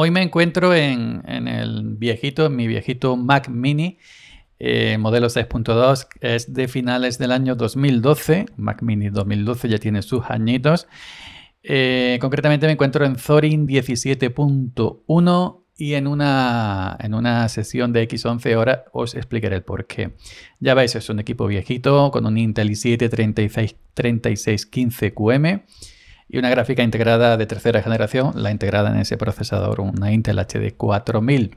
Hoy me encuentro en, el viejito, en mi viejito Mac Mini, eh, modelo 6.2, es de finales del año 2012. Mac Mini 2012 ya tiene sus añitos. Eh, concretamente me encuentro en Zorin 17.1 y en una, en una sesión de X11 ahora os explicaré el por qué. Ya veis, es un equipo viejito con un Intel i7 3615QM y una gráfica integrada de tercera generación, la integrada en ese procesador, una Intel HD 4000.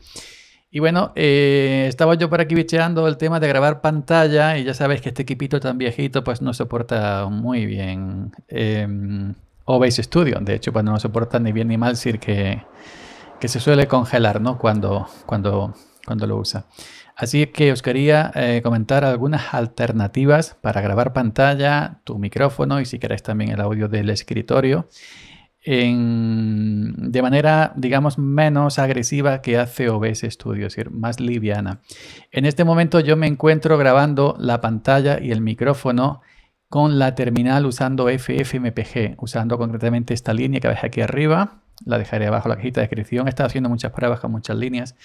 Y bueno, eh, estaba yo por aquí bicheando el tema de grabar pantalla y ya sabéis que este equipito tan viejito pues no soporta muy bien em, OBS Studio. De hecho, cuando pues, no soporta ni bien ni mal, decir que, se suele congelar ¿no? cuando, cuando, cuando lo usa. Así que os quería eh, comentar algunas alternativas para grabar pantalla, tu micrófono y si queréis también el audio del escritorio. de manera, digamos, menos agresiva que hace OBS Studio, es decir, más liviana. En este momento yo me encuentro grabando la pantalla y el micrófono con la terminal usando FFmpg, usando concretamente esta línea que veis aquí arriba, la dejaré abajo en la cajita de descripción. He estado haciendo muchas pruebas con muchas líneas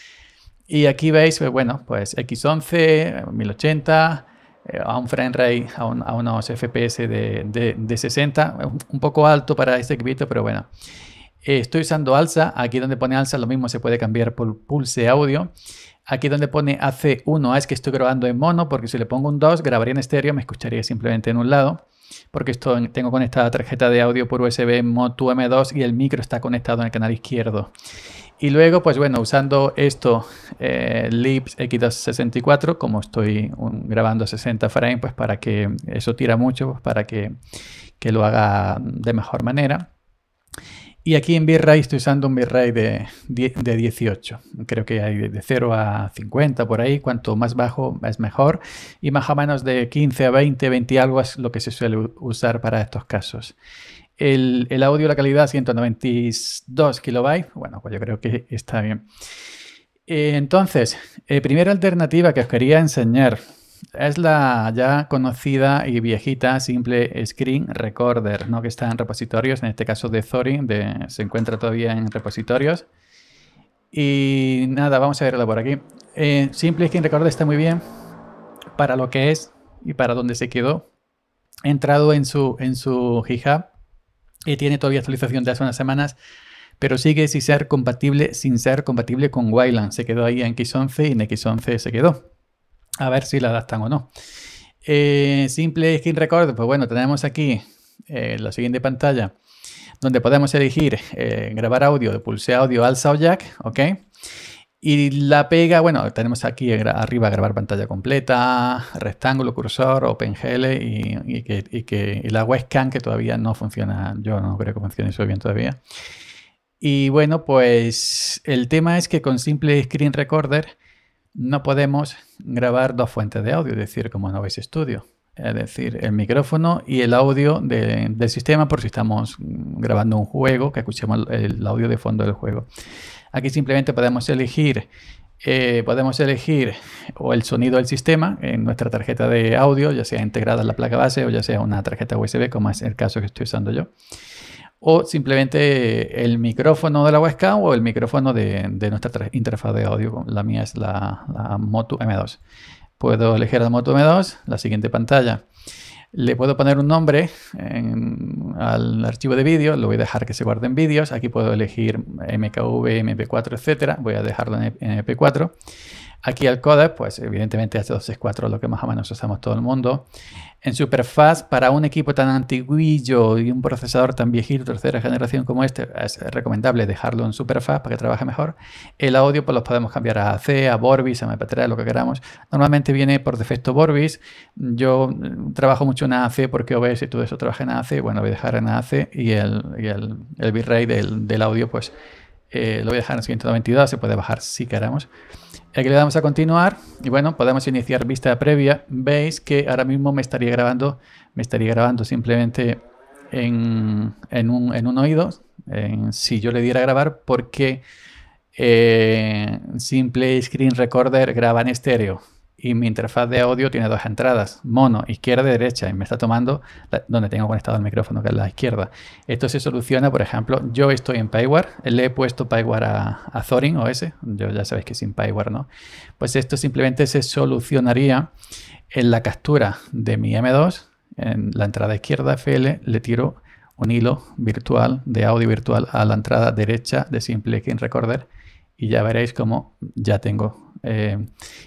y aquí veis, eh, bueno, pues X11, 1080, eh, a un frame rate, a, unos FPS de, 60, eh, un poco alto para este equipito, pero bueno. Estoy usando alza, aquí donde pone alza lo mismo se puede cambiar por pulse audio. Aquí donde pone AC1 ah, es que estoy grabando en mono, porque si le pongo un 2 grabaría en estéreo, me escucharía simplemente en un lado porque tengo conectada tarjeta de audio por USB Moto M2 y el micro está conectado en el canal izquierdo. Y luego, pues bueno, usando esto, eh, Lips X64, como estoy um, grabando 60 frames, pues para que eso tira mucho, pues para que, que lo haga de mejor manera. Y aquí en V-Ray estoy usando un bitrate de, de 18. Creo que hay de 0 a 50 por ahí. Cuanto más bajo es mejor. Y más o menos de 15 a 20, 20 algo es lo que se suele usar para estos casos. El, el audio, la calidad 192 kilobytes. Bueno, pues yo creo que está bien. Eh, entonces, eh, primera alternativa que os quería enseñar es la ya conocida y viejita simple screen recorder, ¿no? que está en repositorios, en este caso de Zori, se encuentra todavía en repositorios. Y nada, vamos a verlo por aquí. Eh, simple screen recorder está muy bien para lo que es y para dónde se quedó. entrado en su, en su GitHub y tiene todavía actualización de hace unas semanas pero sigue sin ser compatible, sin ser compatible con Wayland. Se quedó ahí en X11 y en X11 se quedó a ver si la adaptan o no. Eh, simple Screen Recorder, pues bueno, tenemos aquí eh, la siguiente pantalla donde podemos elegir eh, grabar audio, de pulse audio, al o jack, ¿ok? Y la pega, bueno, tenemos aquí arriba grabar pantalla completa, rectángulo, cursor, OpenGL y, y que, y la que todavía no funciona, yo no creo que funcione eso bien todavía. Y bueno, pues el tema es que con simple screen recorder no podemos grabar dos fuentes de audio, es decir, como no veis estudio. Es decir, el micrófono y el audio del sistema por si estamos grabando un juego, que escuchemos el, audio de fondo del juego. Aquí simplemente podemos elegir, eh, podemos elegir o el sonido del sistema en nuestra tarjeta de audio, ya sea integrada en la placa base o ya sea una tarjeta USB, como es el caso que estoy usando yo o simplemente el micrófono de la webcam o el micrófono de, nuestra interfaz de audio. La mía es la, Moto M2. Puedo elegir la Moto M2, la siguiente pantalla. Le puedo poner un nombre al archivo de vídeo, lo voy a dejar que se guarde en vídeos. Aquí puedo elegir MKV, MP4, etc. Voy a dejarlo en MP4. Aquí el codec, pues evidentemente H264 es lo que más o menos usamos todo el mundo. En Superfast, para un equipo tan antiguillo y un procesador tan viejito, tercera generación como este, es recomendable dejarlo en Superfast para que trabaje mejor. El audio, pues los podemos cambiar a AC, a Borbis, a MP3, lo que queramos. Normalmente viene por defecto Borbis. Yo mm, trabajo mucho en AC porque OBS y todo eso trabaja en AC. Bueno, voy a dejar en AC y el, y el, del, del audio, pues eh, lo voy a dejar en 192, se puede bajar si queramos. Aquí le damos a continuar y bueno, podemos iniciar vista previa. Veis que ahora mismo me estaría grabando, me estaría grabando simplemente en, un, oído, si yo le diera a grabar, porque eh, Simple Screen Recorder graba en estéreo y mi interfaz de audio tiene dos entradas, mono, izquierda y derecha, y me está tomando donde tengo conectado el micrófono, que es la izquierda. Esto se soluciona, por ejemplo, yo estoy en Pyware, le he puesto Pyware a, a o OS, yo ya sabéis que sin Pyware no. Pues esto simplemente se solucionaría en la captura de mi M2, en la entrada izquierda FL, le tiro un hilo virtual de audio virtual a la entrada derecha de Simple Recorder y ya veréis cómo ya tengo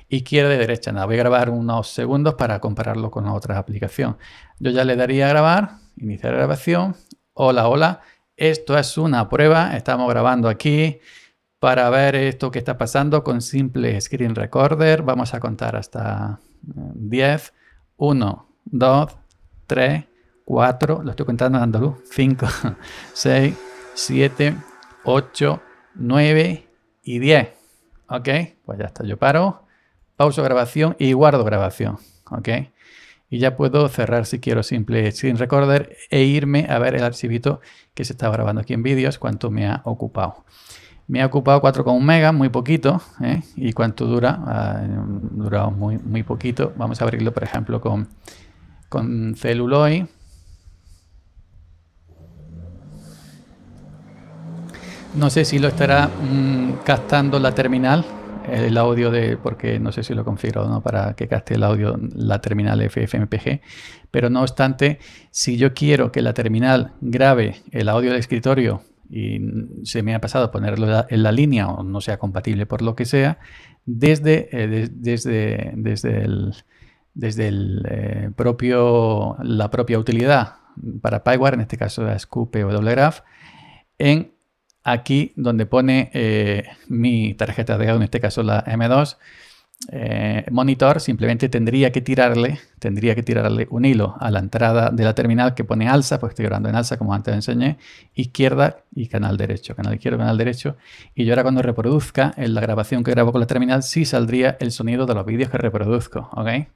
izquierda eh, y derecha. voy a grabar unos segundos para compararlo con otra aplicación. Yo ya le daría a grabar, iniciar grabación. Hola, hola. Esto es una prueba. Estamos grabando aquí para ver esto que está pasando con simple screen recorder. Vamos a contar hasta 10. 1, 2, 3, 4. Lo estoy contando en andaluz. 5, 6, 7, 8, 9 y 10. ¿Ok? Pues ya está, yo paro, pauso grabación y guardo grabación. ¿Ok? Y ya puedo cerrar si quiero simple sin recorder e irme a ver el archivito que se está grabando aquí en vídeos, cuánto me ha ocupado. Me ha ocupado 4,1 mega, muy poquito. ¿eh? ¿Y cuánto dura? Ha durado muy, muy poquito. Vamos a abrirlo, por ejemplo, con, con celuloid. No sé si lo estará mm, captando la terminal, el audio de, porque no sé si lo configuro no para que caste el audio la terminal FFmpg, pero no obstante, si yo quiero que la terminal grabe el audio del escritorio y se me ha pasado ponerlo en la línea o no sea compatible por lo que sea, desde, eh, desde, desde el, desde el, eh, propio, la propia utilidad para PyWare, en este caso o wgraph en aquí donde pone eh, mi tarjeta de audio, en este caso la M2, eh, monitor, simplemente tendría que tirarle, tendría que tirarle un hilo a la entrada de la terminal que pone alza, porque estoy grabando en alza, como antes enseñé, izquierda y canal derecho, canal izquierdo, canal derecho. Y yo ahora cuando reproduzca en la grabación que grabo con la terminal, sí saldría el sonido de los vídeos que reproduzco, ¿ok?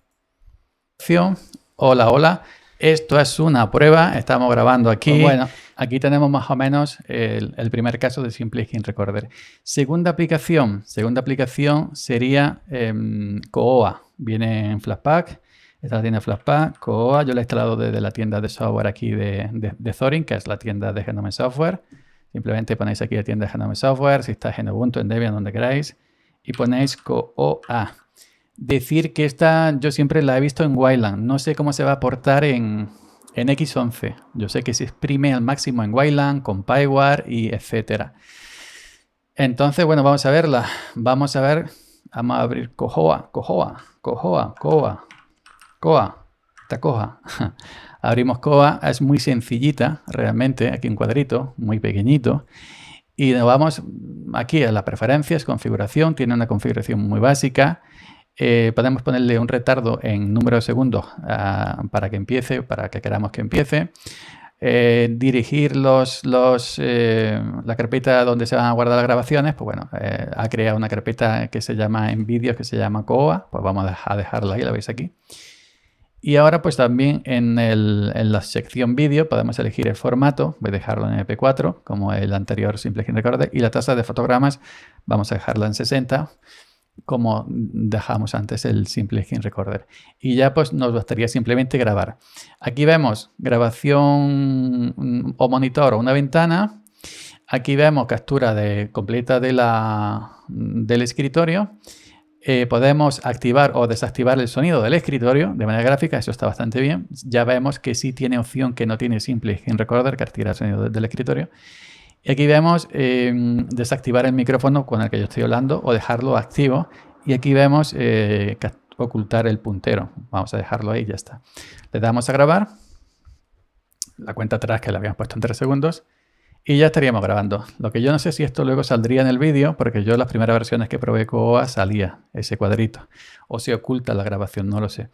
Hola, hola. Esto es una prueba, estamos grabando aquí. Pues bueno, Aquí tenemos más o menos el, primer caso de Skin Recorder. Segunda aplicación, segunda aplicación sería em, COA. Viene en Flashpack. Esta es la tienda Flatpak, COA. Yo la he instalado desde la tienda de software aquí de, de, que es la tienda de Genome Software. Simplemente ponéis aquí la tienda de Genome Software, si está en Ubuntu, en Debian, donde queráis, y ponéis COA. Decir que esta yo siempre la he visto en Wayland. No sé cómo se va a portar en, en X11. Yo sé que se exprime al máximo en Wayland, con PyWare y etcétera. Entonces, bueno, vamos a verla. Vamos a ver. Vamos a abrir Cojoa, Cojoa, Cojoa, Coa, Coa, esta Coa. Abrimos Coa, es muy sencillita, realmente, aquí un cuadrito, muy pequeñito. Y nos vamos aquí a las preferencias, configuración, tiene una configuración muy básica. Eh, podemos ponerle un retardo en número de segundos ah, para que empiece, para que queramos que empiece. Eh, dirigir los, eh, la carpeta donde se van a guardar las grabaciones, pues bueno, ha creado una carpeta que se llama en vídeos, que se llama COA, pues vamos a dejarla ahí, la veis aquí. Y ahora pues también en, la sección vídeo podemos elegir el formato, voy a dejarlo en MP4 como el anterior simple que y la tasa de fotogramas vamos a dejarla en 60 como dejamos antes el simple screen recorder. Y ya pues nos bastaría simplemente grabar. Aquí vemos grabación mm, o monitor o una ventana. Aquí vemos captura completa del escritorio. Eh, podemos activar o desactivar el sonido del escritorio de manera gráfica, eso está bastante bien. Ya vemos que sí tiene opción que no tiene simple screen recorder, que el sonido del escritorio. Y aquí vemos em, desactivar el micrófono con el que yo estoy hablando o dejarlo activo. Y aquí vemos eh, ocultar el puntero. Vamos a dejarlo ahí y ya está. Le damos a grabar. La cuenta atrás que la habíamos puesto en 3 segundos. Y ya estaríamos grabando. Lo que yo no sé si esto luego saldría en el vídeo, porque yo las primeras versiones que probé con OA salía ese cuadrito. O si oculta la grabación, no lo sé.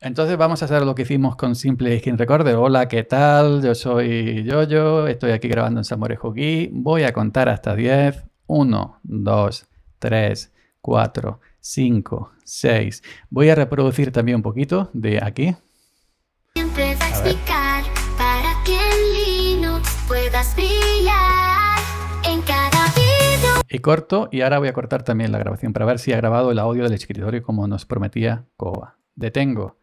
Entonces vamos a hacer lo que hicimos con Simple Skin Recorder. Hola, ¿qué tal? Yo soy Yoyo, estoy aquí grabando en Samorejo Gui. Voy a contar hasta 10. 1, 2, 3, 4, 5, 6. Voy a reproducir también un poquito de aquí. Siempre va a explicar para que Linux puedas brillar en cada video. Y corto, y ahora voy a cortar también la grabación para ver si ha grabado el audio del escritorio como nos prometía Coba. Detengo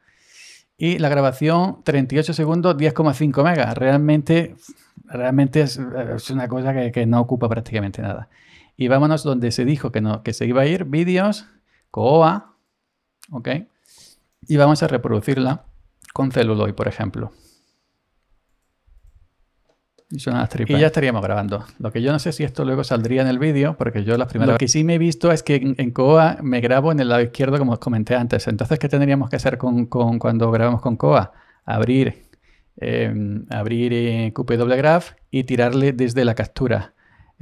y la grabación 38 segundos, 10,5 megas. Realmente, realmente es, una cosa que, no ocupa prácticamente nada. Y vámonos donde se dijo que, no, que se iba a ir, vídeos, COA, ¿ok? Y vamos a reproducirla con celuloid, por ejemplo. Y, ya estaríamos grabando. Lo que yo no sé si esto luego saldría en el vídeo, porque yo las primeras... Lo que sí me he visto es que en, COA me grabo en el lado izquierdo, como os comenté antes. Entonces, ¿qué tendríamos que hacer con, cuando grabamos con COA? Abrir, em, abrir QPW eh, Graph y tirarle desde la captura.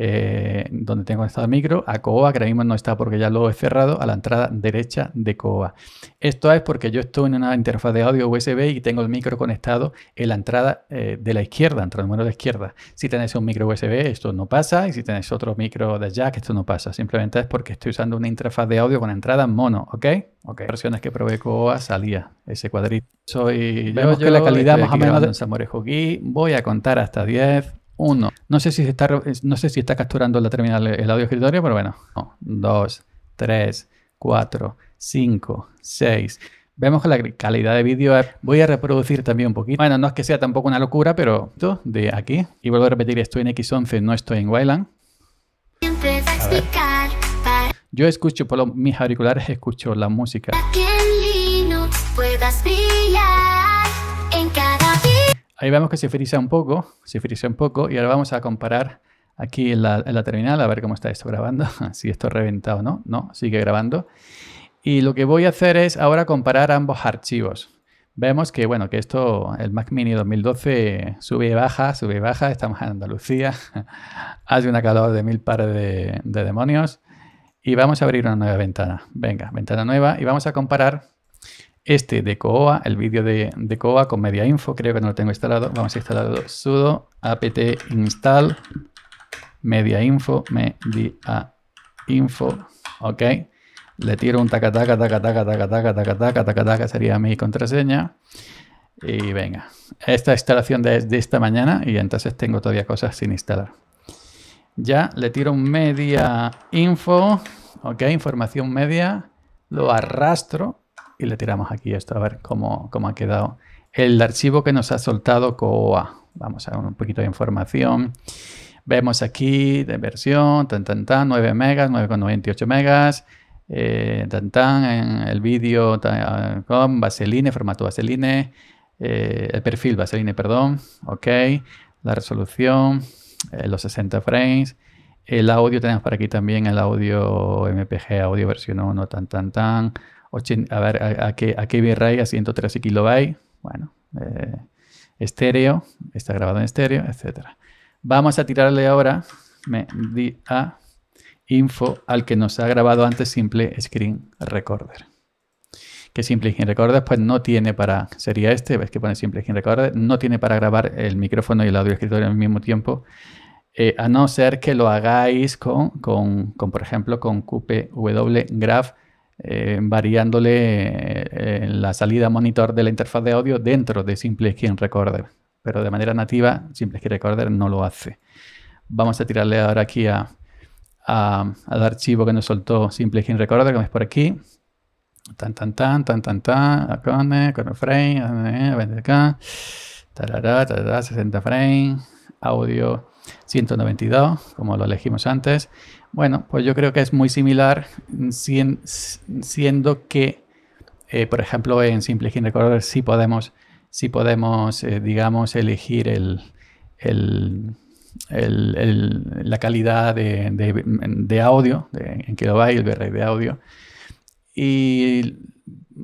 Eh, donde tengo conectado el micro, a Coa, que ahora mismo no está porque ya lo he cerrado, a la entrada derecha de Coa. Esto es porque yo estoy en una interfaz de audio USB y tengo el micro conectado en la entrada eh, de la izquierda, entre el número de izquierda. Si tenéis un micro USB, esto no pasa, y si tenéis otro micro de jack, esto no pasa. Simplemente es porque estoy usando una interfaz de audio con entrada mono, ¿ok? Ok. Versiones que probé Coa salía ese cuadrito. Soy, Vemos que la calidad este, más o menos... Voy a contar hasta 10, uno, no sé si está, no sé si está capturando la terminal el audio escritorio, pero bueno. 1, Dos, tres, cuatro, cinco, seis. Vemos que la calidad de vídeo voy a reproducir también un poquito. Bueno, no es que sea tampoco una locura, pero esto de aquí. Y vuelvo a repetir, estoy en X11, no estoy en Wayland. Yo escucho por mis auriculares, escucho la música. ahí vemos que se frisa un poco, se frisa un poco y ahora vamos a comparar aquí en la, terminal a ver cómo está esto grabando, si esto reventado o no, no, sigue grabando. Y lo que voy a hacer es ahora comparar ambos archivos. Vemos que, bueno, que esto, el Mac Mini 2012 sube y baja, sube y baja, estamos en Andalucía, hace una calor de mil pares de demonios y vamos a abrir una nueva ventana. Venga, ventana nueva y vamos a comparar este de Coa, el vídeo de, Coa con media info, creo que no lo tengo instalado. Vamos a instalarlo sudo apt install media info, media info, ok. Le tiro un taca tacataca, tacataca, tacataca, tacataca. taca taca sería mi contraseña. Y venga, esta instalación de, de esta mañana y entonces tengo todavía cosas sin instalar. Ya le tiro un media info, ok, información media, lo arrastro y le tiramos aquí esto a ver cómo, ha quedado el archivo que nos ha soltado COA. Vamos a ver un poquito de información. Vemos aquí de versión, tan, tan, tan, 9 megas, 9,98 megas. Eh, tan, tan, en el vídeo con Vaseline, formato Vaseline, eh, el perfil Vaseline, perdón, ok, la resolución, eh, los 60 frames, el audio, tenemos para aquí también el audio MPG, audio versión 1, tan, tan, tan, a ver, a, qué, a qué a 113 kilobytes, bueno, eh, estéreo, está grabado en estéreo, etc. Vamos a tirarle ahora me, di, a info al que nos ha grabado antes Simple Screen Recorder. Que Simple Screen Recorder pues no tiene para, sería este, ves que pone Simple Screen Recorder, no tiene para grabar el micrófono y el audio escritorio al mismo tiempo, eh, a no ser que lo hagáis con, con, con por ejemplo, con QPW Graph eh, variándole eh, eh, la salida monitor de la interfaz de audio dentro de Simple Skin Recorder. Pero de manera nativa, Simple Skin Recorder no lo hace. Vamos a tirarle ahora aquí a, a, al archivo que nos soltó Simple Skin Recorder, que es por aquí. Tan, tan, tan, tan, tan, tan, Con con frame, acá, tarará, tarará, 60 frame, audio 192, como lo elegimos antes. Bueno, pues yo creo que es muy similar, siendo que, eh, por ejemplo, en Simple Recorder sí podemos, si podemos eh, digamos, elegir el, el, la calidad de, audio, de, en kilobyte, el bitrate de audio. Y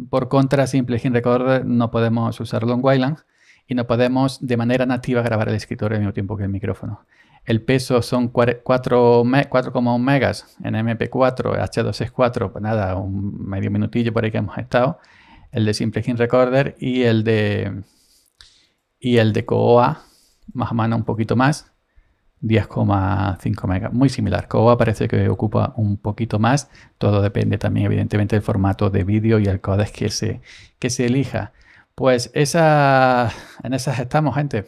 por contra, Simple Recorder no podemos usarlo en Wayland y no podemos de manera nativa grabar el escritor al mismo tiempo que el micrófono. El peso son 4,1 megas en MP4, H264, pues nada, un medio minutillo por ahí que hemos estado. El de Simple Hint Recorder y el de, y el de COA, más o menos un poquito más, 10,5 megas. Muy similar. COA parece que ocupa un poquito más. Todo depende también, evidentemente, del formato de vídeo y el codec que que se elija. Pues esa, en esas estamos, gente.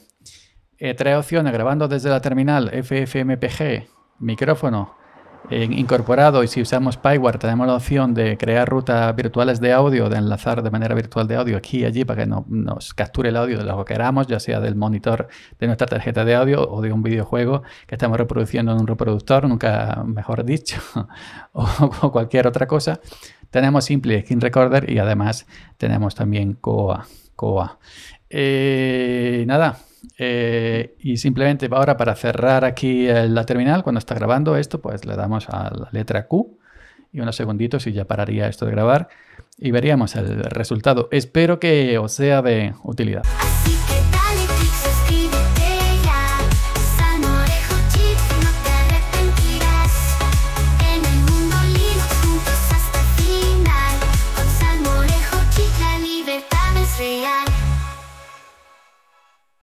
Eh, tres opciones, grabando desde la terminal, FFmpg, micrófono, incorporado y si usamos PyWare tenemos la opción de crear rutas virtuales de audio, de enlazar de manera virtual de audio aquí y allí para que no, nos capture el audio de lo que queramos, ya sea del monitor de nuestra tarjeta de audio o de un videojuego que estamos reproduciendo en un reproductor, nunca mejor dicho, o, cualquier otra cosa. Tenemos Simple Skin Recorder y además tenemos también COA. COA. Eh, nada, eh, y simplemente ahora para cerrar aquí eh, la terminal, cuando está grabando esto, pues le damos a la letra Q y unos segunditos y ya pararía esto de grabar y veríamos el resultado. Espero que os sea de utilidad.